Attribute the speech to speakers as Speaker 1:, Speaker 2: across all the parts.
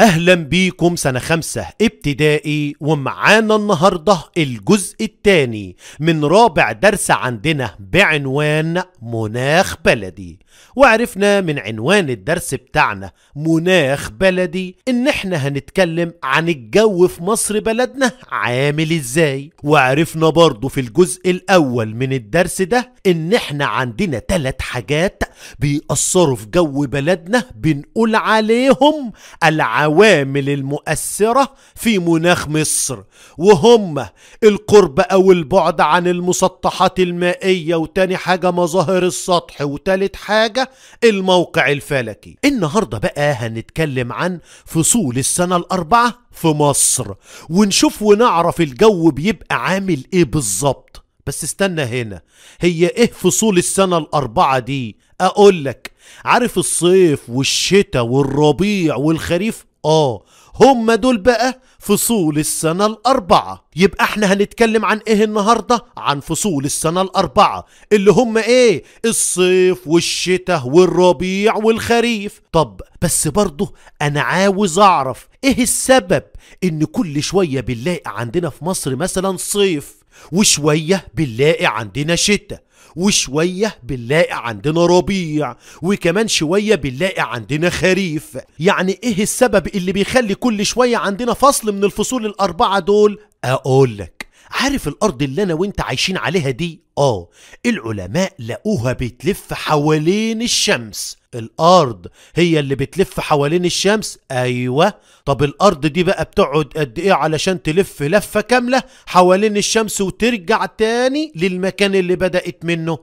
Speaker 1: أهلا بيكم سنة خمسة ابتدائي ومعانا النهاردة الجزء الثاني من رابع درس عندنا بعنوان مناخ بلدي وعرفنا من عنوان الدرس بتاعنا مناخ بلدي إن احنا هنتكلم عن الجو في مصر بلدنا عامل ازاي وعرفنا برضو في الجزء الأول من الدرس ده إن احنا عندنا ثلاث حاجات بيأثروا في جو بلدنا بنقول عليهم العوامل العوامل المؤثرة في مناخ مصر وهم القرب أو البعد عن المسطحات المائية وتاني حاجة مظاهر السطح وتالت حاجة الموقع الفلكي النهاردة بقى هنتكلم عن فصول السنة الأربعة في مصر ونشوف ونعرف الجو بيبقى عامل إيه بالظبط بس استنى هنا هي إيه فصول السنة الأربعة دي أقولك عارف الصيف والشتاء والربيع والخريف آه هم دول بقى فصول السنة الأربعة يبقى احنا هنتكلم عن ايه النهاردة؟ عن فصول السنة الأربعة اللي هم ايه؟ الصيف والشتاء والربيع والخريف طب بس برضه أنا عاوز أعرف ايه السبب ان كل شوية بنلاقي عندنا في مصر مثلا صيف وشوية بنلاقي عندنا شتاء وشوية بنلاقي عندنا ربيع وكمان شوية بنلاقي عندنا خريف يعني ايه السبب اللي بيخلي كل شوية عندنا فصل من الفصول الأربعة دول أقولك عارف الأرض اللي أنا وإنت عايشين عليها دي آه العلماء لقوها بتلف حوالين الشمس الأرض هي اللي بتلف حوالين الشمس أيوة طب الأرض دي بقى بتقعد قد إيه علشان تلف لفة كاملة حوالين الشمس وترجع تاني للمكان اللي بدأت منه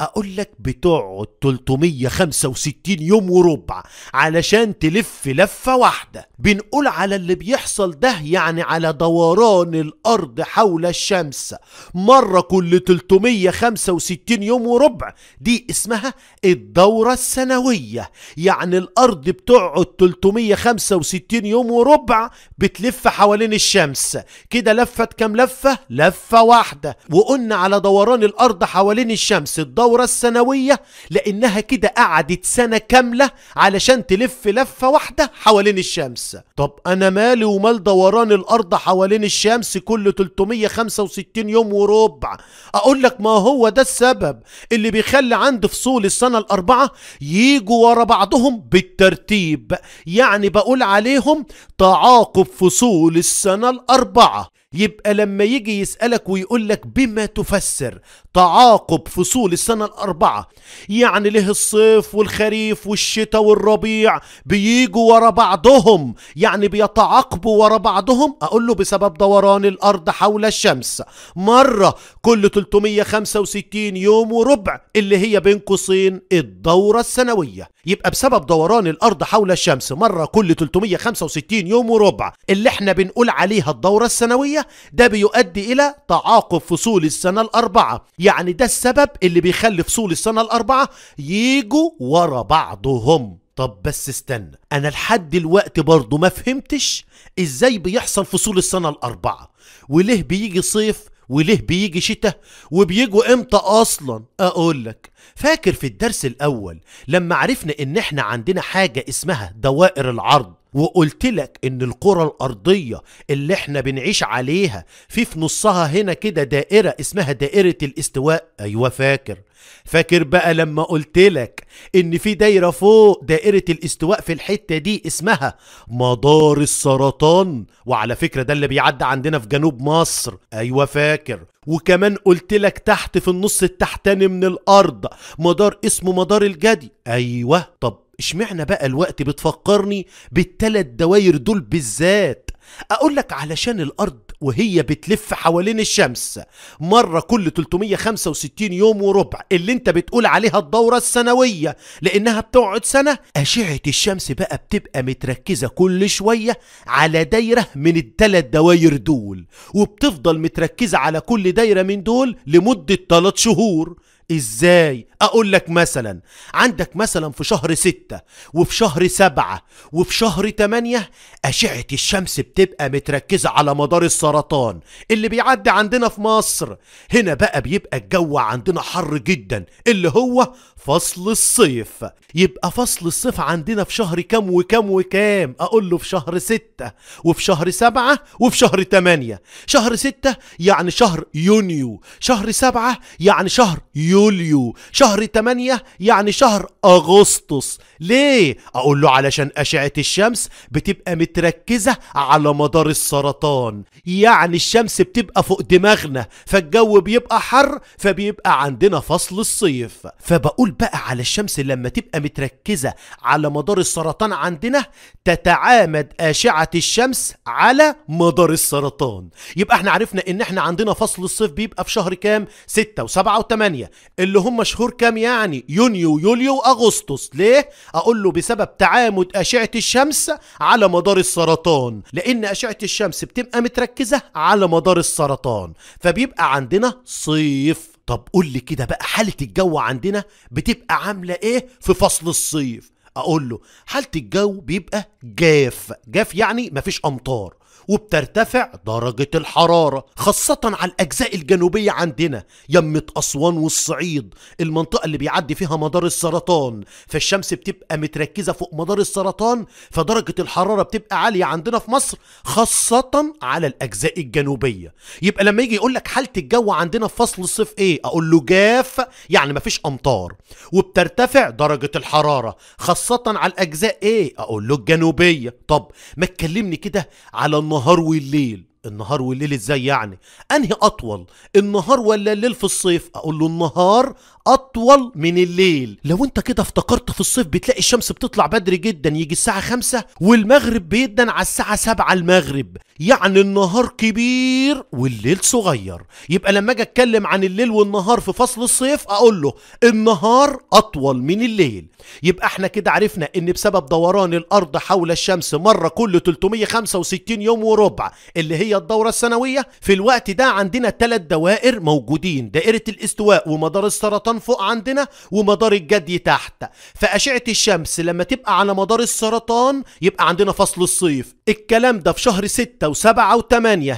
Speaker 1: أقول لك بتقعد 365 يوم وربع علشان تلف لفة واحدة بنقول على اللي بيحصل ده يعني على دوران الأرض حول الشمس مرة كل 300 365 يوم وربع دي اسمها الدورة السنوية يعني الأرض بتقعد 365 يوم وربع بتلف حوالين الشمس كده لفت كام لفة؟ لفة واحدة وقلنا على دوران الأرض حوالين الشمس الدورة السنوية لأنها كده قعدت سنة كاملة علشان تلف لفة واحدة حوالين الشمس طب أنا مالي ومال دوران الأرض حوالين الشمس كل 365 يوم وربع أقول لك ما هو ده السبب اللي بيخلي عند فصول السنة الأربعة ييجوا ورا بعضهم بالترتيب يعني بقول عليهم تعاقب فصول السنة الأربعة يبقى لما يجي يسألك ويقول لك بما تفسر تعاقب فصول السنة الأربعة يعني له الصيف والخريف والشتاء والربيع بيجوا ورا بعضهم يعني بيتعاقبوا ورا بعضهم أقول له بسبب دوران الأرض حول الشمس مرة كل 365 يوم وربع اللي هي بين قوسين الدورة السنوية يبقى بسبب دوران الأرض حول الشمس مرة كل 365 يوم وربع اللي احنا بنقول عليها الدورة السنوية ده بيؤدي إلى تعاقب فصول السنة الأربعة يعني ده السبب اللي بيخلي فصول السنة الأربعة يجوا ورا بعضهم طب بس استنى انا لحد دلوقتي برضه ما فهمتش ازاي بيحصل فصول السنه الاربعه وليه بيجي صيف وليه بيجي شتاء وبيجوا امتى اصلا اقول لك فاكر في الدرس الاول لما عرفنا ان احنا عندنا حاجه اسمها دوائر العرض وقلت لك ان الكرة الارضية اللي احنا بنعيش عليها في في نصها هنا كده دائرة اسمها دائرة الاستواء ايوه فاكر فاكر بقى لما قلت لك ان في دايرة فوق دائرة الاستواء في الحتة دي اسمها مدار السرطان وعلى فكرة ده اللي بيعدي عندنا في جنوب مصر ايوه فاكر وكمان قلت لك تحت في النص التحتاني من الارض مدار اسمه مدار الجدي ايوه طب اشمعنى بقى الوقت بتفكرني بالتلات دواير دول بالذات اقول لك علشان الارض وهي بتلف حوالين الشمس مره كل 365 يوم وربع اللي انت بتقول عليها الدوره السنويه لانها بتقعد سنه اشعه الشمس بقى بتبقى متركزه كل شويه على دايره من التلات دواير دول وبتفضل متركزه على كل دايره من دول لمده 3 شهور ازاي اقول لك مثلا عندك مثلا في شهر ستة وفي شهر سبعة وفي شهر تمانية اشعة الشمس بتبقى متركزة على مدار السرطان اللي بيعدي عندنا في مصر هنا بقى بيبقى الجو عندنا حر جدا اللي هو فصل الصيف يبقى فصل الصيف عندنا في شهر كام وكام وكام اقول له في شهر ستة وفي شهر سبعة وفي شهر تمانية شهر ستة يعني شهر يونيو شهر سبعة يعني شهر يونيو يوليو شهر 8 يعني شهر أغسطس ليه؟ أقول له علشان أشعة الشمس بتبقى متركزة على مدار السرطان يعني الشمس بتبقى فوق دماغنا فالجو بيبقى حر فبيبقى عندنا فصل الصيف فبقول بقى على الشمس لما تبقى متركزة على مدار السرطان عندنا تتعامد أشعة الشمس على مدار السرطان يبقى احنا عرفنا ان احنا عندنا فصل الصيف بيبقى في شهر كام 6 و7 و8 اللي هم شهور كام يعني يونيو يوليو اغسطس ليه اقول له بسبب تعامد اشعه الشمس على مدار السرطان لان اشعه الشمس بتبقى متركزه على مدار السرطان فبيبقى عندنا صيف طب قول لي كده بقى حاله الجو عندنا بتبقى عامله ايه في فصل الصيف اقول له حاله الجو بيبقى جاف جاف يعني مفيش امطار وبترتفع درجة الحرارة خاصة على الأجزاء الجنوبية عندنا يمة أسوان والصعيد المنطقة اللي بيعدي فيها مدار السرطان فالشمس بتبقى متركزة فوق مدار السرطان فدرجة الحرارة بتبقى عالية عندنا في مصر خاصة على الأجزاء الجنوبية يبقى لما يجي يقول لك حالة الجو عندنا في فصل الصيف إيه أقول له جاف يعني مفيش أمطار وبترتفع درجة الحرارة خاصة على الأجزاء إيه أقول له الجنوبية طب ما تكلمني كده على النهار والليل النهار والليل ازاي يعني انهي اطول النهار ولا الليل في الصيف اقول له النهار اطول من الليل لو انت كده افتكرت في الصيف بتلاقي الشمس بتطلع بدري جدا يجي الساعه خمسة والمغرب بيبدا على الساعه سبعة المغرب يعني النهار كبير والليل صغير يبقى لما اجي اتكلم عن الليل والنهار في فصل الصيف اقول له النهار اطول من الليل يبقى احنا كده عرفنا ان بسبب دوران الارض حول الشمس مره كل 365 يوم وربع اللي هي هي الدورة السنوية في الوقت ده عندنا ثلاث دوائر موجودين دائرة الاستواء ومدار السرطان فوق عندنا ومدار الجدي تحت فأشعة الشمس لما تبقى على مدار السرطان يبقى عندنا فصل الصيف الكلام ده في شهر 6 و7 و8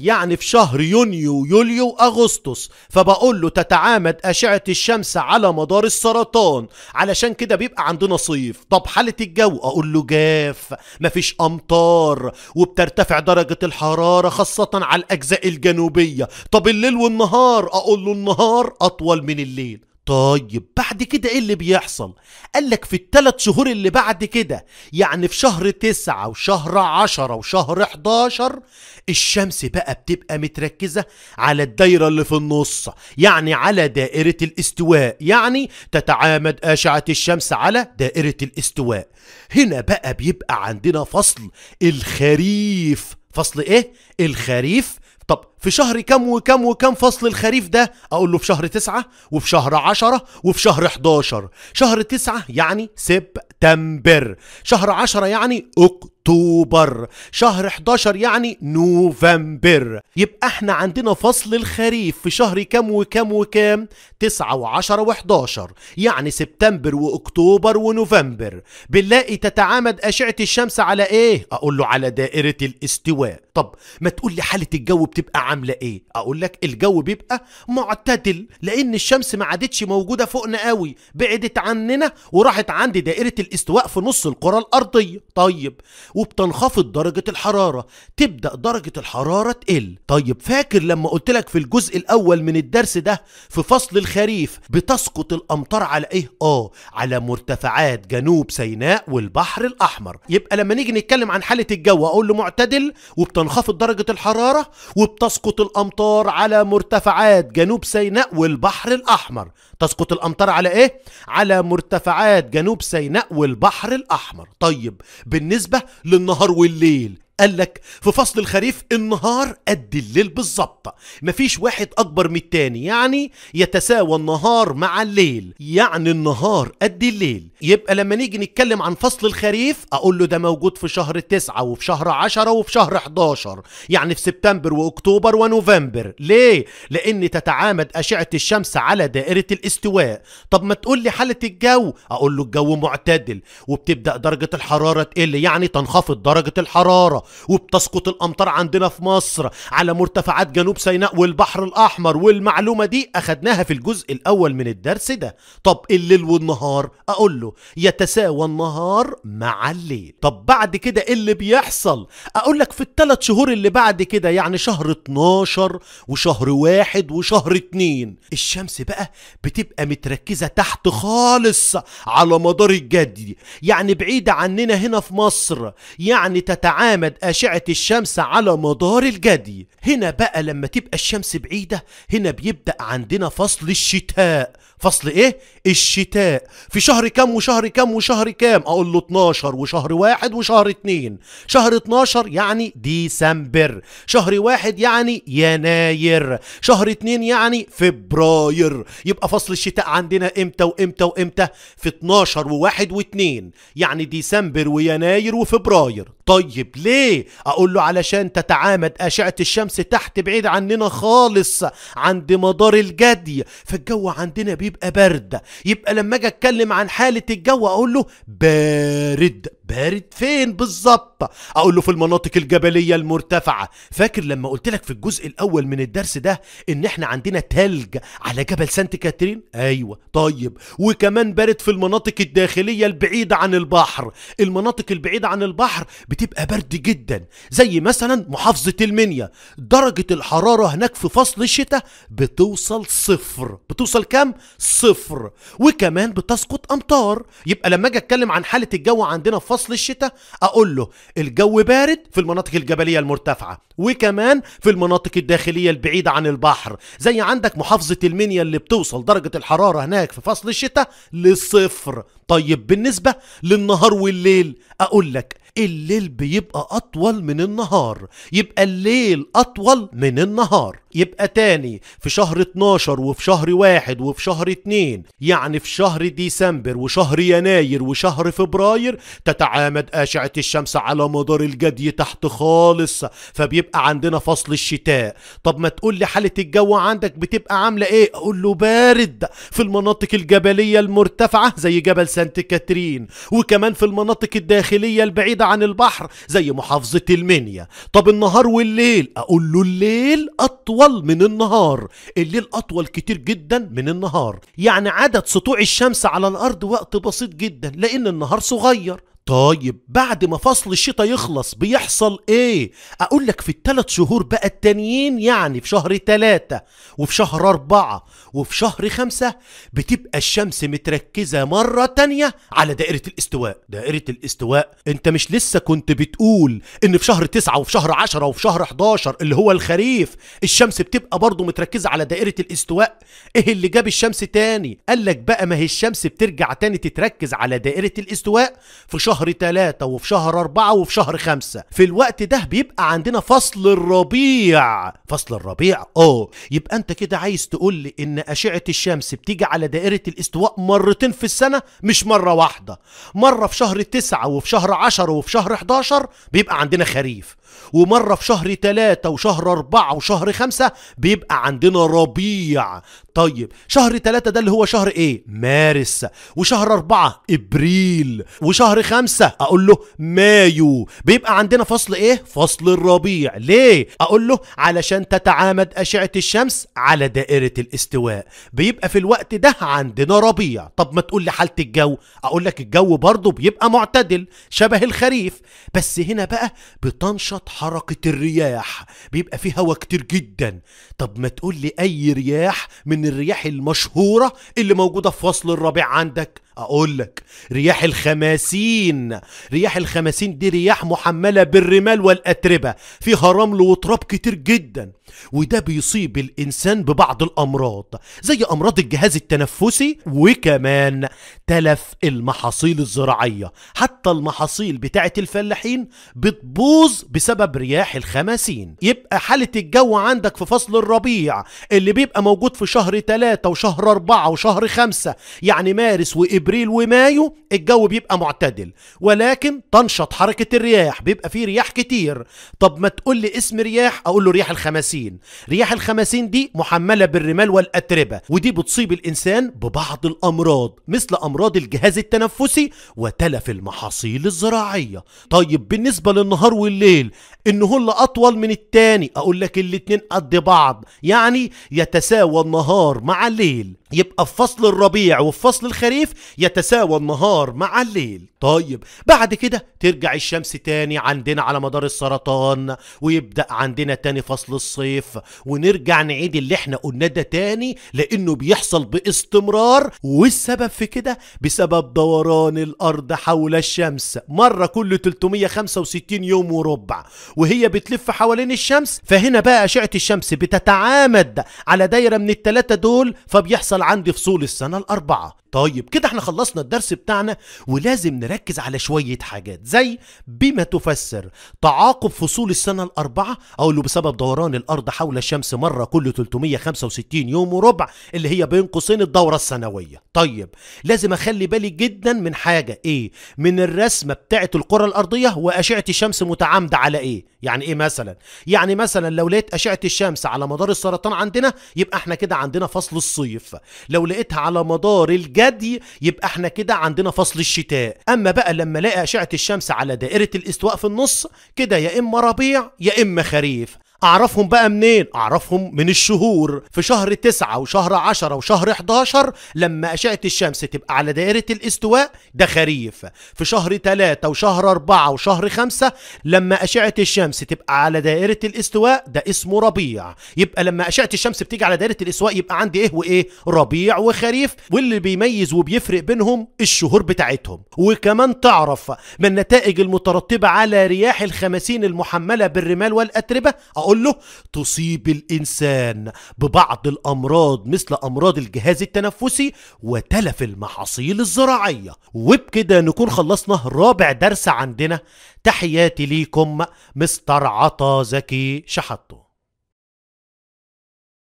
Speaker 1: يعني في شهر يونيو ويوليو أغسطس فبقول له تتعامد أشعة الشمس على مدار السرطان علشان كده بيبقى عندنا صيف طب حالة الجو أقول له جاف مفيش أمطار وبترتفع درجة الحرارة خاصة خاصة على الأجزاء الجنوبية طب الليل والنهار أقول له النهار أطول من الليل طيب بعد كده ايه اللي بيحصل؟ قالك في الثلاث شهور اللي بعد كده يعني في شهر تسعة وشهر عشرة وشهر 11 الشمس بقى بتبقى متركزة على الدايرة اللي في النص يعني على دائرة الاستواء يعني تتعامد أشعة الشمس على دائرة الاستواء هنا بقى بيبقى عندنا فصل الخريف فصل ايه الخريف طب في شهر كم وكم وكم فصل الخريف ده اقول له في شهر تسعة وفي شهر عشرة وفي شهر 11 شهر تسعة يعني سبتمبر شهر عشرة يعني اكتوبر شهر 11 يعني نوفمبر يبقى احنا عندنا فصل الخريف في شهر كم وكم وكم تسعة وعشرة وحداشر يعني سبتمبر واكتوبر ونوفمبر بنلاقي تتعامد اشعة الشمس على ايه اقول له على دائرة الاستواء طب ما تقول لي حالة الجو بتبقى عامله ايه اقول لك الجو بيبقى معتدل لان الشمس ما عادتش موجوده فوقنا قوي بعدت عننا وراحت عند دائره الاستواء في نص الكره الارضيه طيب وبتنخفض درجه الحراره تبدا درجه الحراره تقل طيب فاكر لما قلت لك في الجزء الاول من الدرس ده في فصل الخريف بتسقط الامطار على ايه اه على مرتفعات جنوب سيناء والبحر الاحمر يبقى لما نيجي نتكلم عن حاله الجو اقول له معتدل وبتنخفض درجه الحراره وبتسقط تسقط الأمطار على مرتفعات جنوب سيناء والبحر الأحمر تسقط الأمطار على إيه؟ على مرتفعات جنوب سيناء والبحر الأحمر طيب بالنسبة للنهار والليل قال لك في فصل الخريف النهار قد الليل بالظبط مفيش واحد اكبر من التاني يعني يتساوى النهار مع الليل يعني النهار قد الليل يبقى لما نيجي نتكلم عن فصل الخريف اقول له ده موجود في شهر تسعة وفي شهر عشرة وفي شهر 11 يعني في سبتمبر واكتوبر ونوفمبر ليه لان تتعامد اشعة الشمس على دائرة الاستواء طب ما تقول لي حالة الجو اقول له الجو معتدل وبتبدا درجة الحرارة تقل يعني تنخفض درجة الحرارة وبتسقط الأمطار عندنا في مصر على مرتفعات جنوب سيناء والبحر الأحمر والمعلومة دي أخدناها في الجزء الأول من الدرس ده طب الليل والنهار أقول له يتساوى النهار مع الليل طب بعد كده إيه اللي بيحصل أقول لك في الثلاث شهور اللي بعد كده يعني شهر 12 وشهر واحد وشهر اتنين الشمس بقى بتبقى متركزة تحت خالص على مدار الجدي يعني بعيدة عننا هنا في مصر يعني تتعامد أشعة الشمس على مدار الجدي هنا بقى لما تبقى الشمس بعيدة هنا بيبدأ عندنا فصل الشتاء فصل ايه الشتاء في شهر كام وشهر كام وشهر كام اقول له 12 وشهر واحد وشهر اتنين شهر 12 يعني ديسمبر شهر واحد يعني يناير شهر اتنين يعني فبراير يبقى فصل الشتاء عندنا امتى وامتى وامتى في 12 وواحد واتنين يعني ديسمبر ويناير وفبراير طيب ليه اقول له علشان تتعامد اشعة الشمس تحت بعيد عننا خالص عند مدار الجدي فالجو عندنا بي بيبقى برد يبقى لما اجي اتكلم عن حاله الجو اقول له بارد بارد فين بالظبط اقول له في المناطق الجبليه المرتفعه فاكر لما قلت لك في الجزء الاول من الدرس ده ان احنا عندنا تلج على جبل سانت كاترين ايوه طيب وكمان بارد في المناطق الداخليه البعيده عن البحر المناطق البعيده عن البحر بتبقى برد جدا زي مثلا محافظه المنيا درجه الحراره هناك في فصل الشتاء بتوصل صفر بتوصل كام صفر وكمان بتسقط امطار يبقى لما اجي اتكلم عن حاله الجو عندنا في فصل الشتاء اقول له الجو بارد في المناطق الجبليه المرتفعه وكمان في المناطق الداخليه البعيده عن البحر زي عندك محافظه المنيا اللي بتوصل درجه الحراره هناك في فصل الشتاء للصفر طيب بالنسبه للنهار والليل اقول لك الليل بيبقى اطول من النهار يبقى الليل اطول من النهار يبقى تاني في شهر 12 وفي شهر واحد وفي شهر اتنين يعني في شهر ديسمبر وشهر يناير وشهر فبراير تتعامد أشعة الشمس على مدار الجدي تحت خالص فبيبقى عندنا فصل الشتاء طب ما تقول لي حالة الجو عندك بتبقى عاملة ايه اقول له بارد في المناطق الجبلية المرتفعة زي جبل سانت كاترين وكمان في المناطق الداخلية البعيدة عن البحر زي محافظة المنيا طب النهار والليل اقول له الليل أطول أطول من النهار الليل أطول كتير جدا من النهار يعني عدد سطوع الشمس على الأرض وقت بسيط جدا لأن النهار صغير طيب بعد ما فصل الشتاء يخلص بيحصل ايه اقول لك في الثلاث شهور بقى التانيين يعني في شهر ثلاثة وفي شهر أربعة وفي شهر خمسة بتبقى الشمس متركزة مرة تانية على دائرة الاستواء دائرة الاستواء انت مش لسه كنت بتقول ان في شهر تسعة وفي شهر عشرة وفي شهر 11 اللي هو الخريف الشمس بتبقى برضه متركزة على دائرة الاستواء ايه اللي جاب الشمس تاني قال لك بقى ما هي الشمس بترجع تاني تتركز على دائرة الاستواء في شهر شهر ثلاثة وفي شهر أربعة وفي شهر خمسة في الوقت ده بيبقى عندنا فصل الربيع فصل الربيع اه يبقى أنت كده عايز تقول لي إن أشعة الشمس بتيجي على دائرة الاستواء مرتين في السنة مش مرة واحدة مرة في شهر تسعة وفي شهر عشر وفي شهر 11 بيبقى عندنا خريف ومرة في شهر ثلاثة وشهر أربعة وشهر خمسة بيبقى عندنا ربيع طيب شهر تلاتة ده اللي هو شهر ايه مارس وشهر أربعة ابريل وشهر خمسة اقول له مايو بيبقى عندنا فصل ايه فصل الربيع ليه اقول له علشان تتعامد اشعة الشمس على دائرة الاستواء بيبقى في الوقت ده عندنا ربيع طب ما تقول لي حالة الجو اقول لك الجو برضه بيبقى معتدل شبه الخريف بس هنا بقى بتنشط حركة الرياح بيبقى فيه هوا كتير جدا طب ما تقول لي اي رياح من الرياح المشهورة اللي موجودة في فصل الربيع عندك اقول لك رياح الخماسين رياح الخماسين دي رياح محمله بالرمال والاتربه فيها رمل وتراب كتير جدا وده بيصيب الانسان ببعض الامراض زي امراض الجهاز التنفسي وكمان تلف المحاصيل الزراعيه حتى المحاصيل بتاعه الفلاحين بتبوظ بسبب رياح الخماسين يبقى حاله الجو عندك في فصل الربيع اللي بيبقى موجود في شهر 3 وشهر 4 وشهر 5 يعني مارس وإبريل ابريل ومايو الجو بيبقى معتدل ولكن تنشط حركه الرياح بيبقى فيه رياح كتير طب ما تقول لي اسم رياح اقول له رياح الخمسين رياح الخمسين دي محمله بالرمال والاتربه ودي بتصيب الانسان ببعض الامراض مثل امراض الجهاز التنفسي وتلف المحاصيل الزراعيه طيب بالنسبه للنهار والليل اللي اطول من التاني اقول لك الاتنين قد بعض يعني يتساوى النهار مع الليل يبقى في فصل الربيع وفي فصل الخريف يتساوى النهار مع الليل طيب بعد كده ترجع الشمس تاني عندنا على مدار السرطان ويبدأ عندنا تاني فصل الصيف ونرجع نعيد اللي احنا قلناه ده تاني لانه بيحصل باستمرار والسبب في كده بسبب دوران الارض حول الشمس مرة كل 365 يوم وربع وهي بتلف حوالين الشمس فهنا بقى اشعة الشمس بتتعامد على دايرة من التلاتة دول فبيحصل عندي فصول السنة الاربعة طيب كده احنا خلصنا الدرس بتاعنا ولازم نركز على شوية حاجات زي بما تفسر تعاقب فصول السنة الأربعة أو اللي بسبب دوران الأرض حول الشمس مرة كل 365 يوم وربع اللي هي بين قوسين الدورة السنوية طيب لازم أخلي بالي جدا من حاجة إيه من الرسمة بتاعة الكرة الأرضية وأشعة الشمس متعامدة على إيه يعني إيه مثلا يعني مثلا لو لقيت أشعة الشمس على مدار السرطان عندنا يبقى احنا كده عندنا فصل الصيف لو لقيتها على مدار الج الجدي يبقى احنا كده عندنا فصل الشتاء اما بقى لما الاقي اشعه الشمس على دائره الاستواء في النص كده يا اما ربيع يا اما خريف اعرفهم بقى منين اعرفهم من الشهور في شهر تسعة وشهر 10 وشهر 11 لما اشعه الشمس تبقى على دائره الاستواء ده خريف في شهر تلاتة وشهر أربعة وشهر خمسة لما اشعه الشمس تبقى على دائره الاستواء ده اسمه ربيع يبقى لما اشعه الشمس بتيجي على دائره الاستواء يبقى عندي ايه وايه ربيع وخريف واللي بيميز وبيفرق بينهم الشهور بتاعتهم وكمان تعرف ما النتائج المترتبه على رياح الخماسين المحمله بالرمال والاتربه هقول له تصيب الإنسان ببعض الأمراض مثل أمراض الجهاز التنفسي وتلف المحاصيل الزراعية وبكده نكون خلصنا رابع درس عندنا تحياتي ليكم مستر عطا زكي شحطو